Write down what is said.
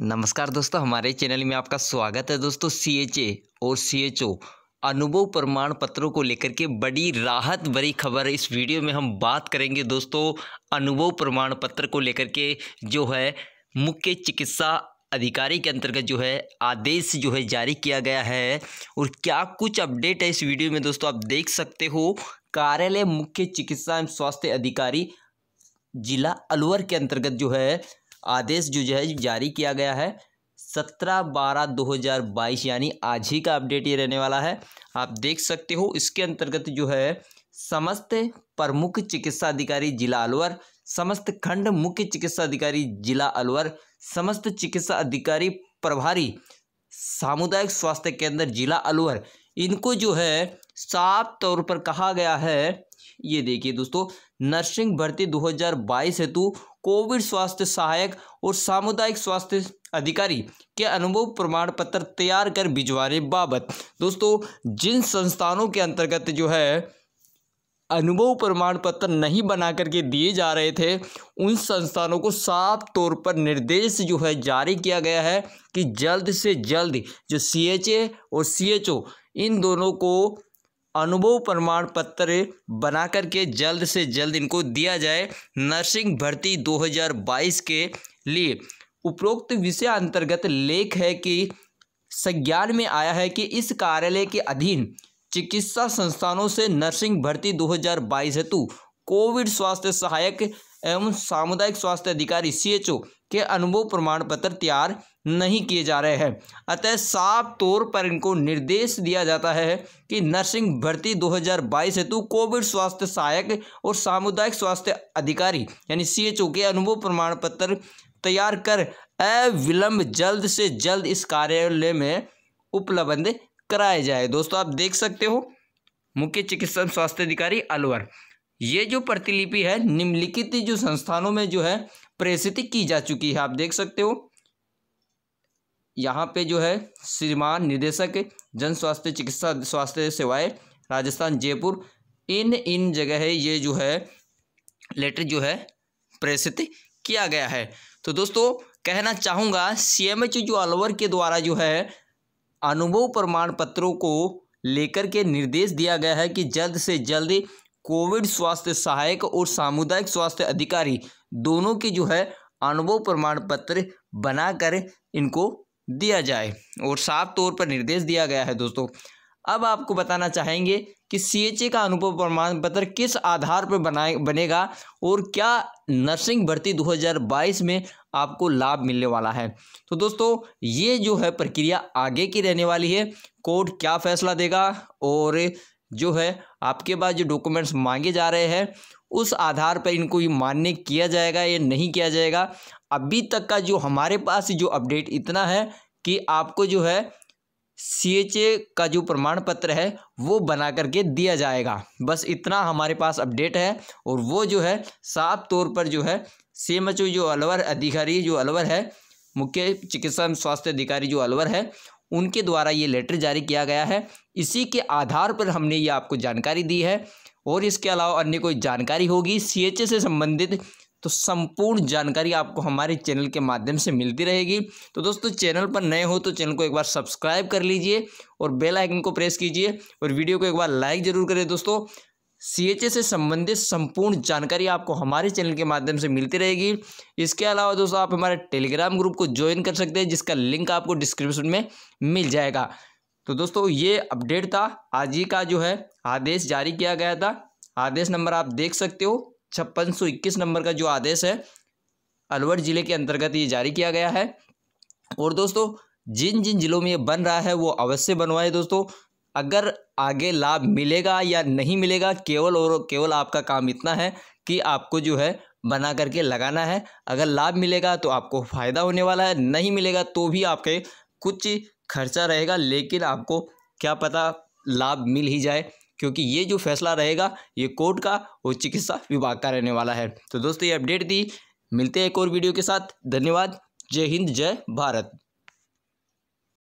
नमस्कार दोस्तों हमारे चैनल में आपका स्वागत है दोस्तों ए और ओ अनुभव प्रमाण पत्रों को लेकर के बड़ी राहत भरी खबर इस वीडियो में हम बात करेंगे दोस्तों अनुभव प्रमाण पत्र को लेकर के जो है मुख्य चिकित्सा अधिकारी के अंतर्गत जो है आदेश जो है जारी किया गया है और क्या कुछ अपडेट है इस वीडियो में दोस्तों आप देख सकते हो कार्यालय मुख्य चिकित्सा एवं स्वास्थ्य अधिकारी जिला अलवर के अंतर्गत जो है आदेश जो है जारी किया गया है सत्रह बारह दो हज़ार बाईस यानी आज ही का अपडेट ये रहने वाला है आप देख सकते हो इसके अंतर्गत जो है समस्त प्रमुख चिकित्सा अधिकारी जिला अलवर समस्त खंड मुख्य चिकित्सा अधिकारी जिला अलवर समस्त चिकित्सा अधिकारी प्रभारी सामुदायिक स्वास्थ्य केंद्र जिला अलवर इनको जो है साफ तौर पर कहा गया है ये देखिए दोस्तों नर्सिंग भर्ती 2022 हेतु कोविड स्वास्थ्य सहायक और सामुदायिक स्वास्थ्य अधिकारी के अनुभव प्रमाण पत्र तैयार कर भिजवाने बाबत दोस्तों जिन संस्थानों के अंतर्गत जो है अनुभव प्रमाण पत्र नहीं बना करके दिए जा रहे थे उन संस्थानों को साफ तौर पर निर्देश जो है जारी किया गया है कि जल्द से जल्द जो सी और सी इन दोनों को अनुभव प्रमाण पत्र बना करके जल्द से जल्द इनको दिया जाए नर्सिंग भर्ती 2022 के लिए उपरोक्त विषय अंतर्गत लेख है कि संज्ञान में आया है कि इस कार्यालय के अधीन चिकित्सा संस्थानों से नर्सिंग भर्ती 2022 हेतु कोविड स्वास्थ्य सहायक एवं सामुदायिक स्वास्थ्य अधिकारी सी के अनुभव प्रमाण पत्र तैयार नहीं किए जा रहे हैं अतः साफ तौर पर इनको निर्देश दिया जाता है कि नर्सिंग भर्ती 2022 हेतु कोविड स्वास्थ्य सहायक और सामुदायिक स्वास्थ्य अधिकारी यानी सी के अनुभव प्रमाण पत्र तैयार कर अविलंब जल्द से जल्द इस कार्यालय में उपलब्ध कराया जाए दोस्तों आप देख सकते हो मुख्य चिकित्सा स्वास्थ्य अधिकारी अलवर ये जो प्रतिलिपि है निम्नलिखित जो संस्थानों में जो है प्रेषित की जा चुकी है आप देख सकते हो यहाँ पे जो है श्रीमान निदेशक जन स्वास्थ्य चिकित्सा स्वास्थ्य सेवाएं राजस्थान जयपुर इन इन जगह है ये जो है लेटर जो है प्रेषित किया गया है तो दोस्तों कहना चाहूँगा सीएमएच जो अलवर के द्वारा जो है अनुभव प्रमाण पत्रों को लेकर के निर्देश दिया गया है कि जल्द से जल्द कोविड स्वास्थ्य सहायक और सामुदायिक स्वास्थ्य अधिकारी दोनों के जो है अनुभव प्रमाण पत्र बनाकर इनको दिया जाए और साफ तौर पर निर्देश दिया गया है दोस्तों अब आपको बताना चाहेंगे कि सी का अनुभव प्रमाण पत्र किस आधार पर बनाए बनेगा और क्या नर्सिंग भर्ती 2022 में आपको लाभ मिलने वाला है तो दोस्तों ये जो है प्रक्रिया आगे की रहने वाली है कोर्ट क्या फैसला देगा और जो है आपके पास जो डॉक्यूमेंट्स मांगे जा रहे हैं उस आधार पर इनको ये मान्य किया जाएगा या नहीं किया जाएगा अभी तक का जो हमारे पास जो अपडेट इतना है कि आपको जो है सी एच ए का जो प्रमाण पत्र है वो बना करके दिया जाएगा बस इतना हमारे पास अपडेट है और वो जो है साफ तौर पर जो है सी एम एच ओ जो अलवर अधिकारी जो अलवर है मुख्य चिकित्सा एवं स्वास्थ्य अधिकारी जो अलवर है उनके द्वारा ये लेटर जारी किया गया है इसी के आधार पर हमने ये आपको जानकारी दी है और इसके अलावा अन्य कोई जानकारी होगी सी से संबंधित तो संपूर्ण जानकारी आपको हमारे चैनल के माध्यम से मिलती रहेगी तो दोस्तों चैनल पर नए हो तो चैनल को एक बार सब्सक्राइब कर लीजिए और बेल आइकन को प्रेस कीजिए और वीडियो को एक बार लाइक ज़रूर करें दोस्तों सीएचए से संबंधित संपूर्ण जानकारी आपको हमारे चैनल के माध्यम से मिलती रहेगी इसके अलावा दोस्तों आप हमारे टेलीग्राम ग्रुप को ज्वाइन कर सकते हैं जिसका लिंक आपको डिस्क्रिप्शन में मिल जाएगा तो दोस्तों ये अपडेट था आज ही का जो है आदेश जारी किया गया था आदेश नंबर आप देख सकते हो छप्पन नंबर का जो आदेश है अलवर ज़िले के अंतर्गत ये जारी किया गया है और दोस्तों जिन जिन जिलों में ये बन रहा है वो अवश्य बनवाए दोस्तों अगर आगे लाभ मिलेगा या नहीं मिलेगा केवल और केवल आपका काम इतना है कि आपको जो है बना करके लगाना है अगर लाभ मिलेगा तो आपको फ़ायदा होने वाला है नहीं मिलेगा तो भी आपके कुछ खर्चा रहेगा लेकिन आपको क्या पता लाभ मिल ही जाए क्योंकि ये जो फैसला रहेगा ये कोर्ट का और चिकित्सा विभाग का रहने वाला है तो दोस्तों ये अपडेट दी मिलते हैं एक और वीडियो के साथ धन्यवाद जय हिंद जय भारत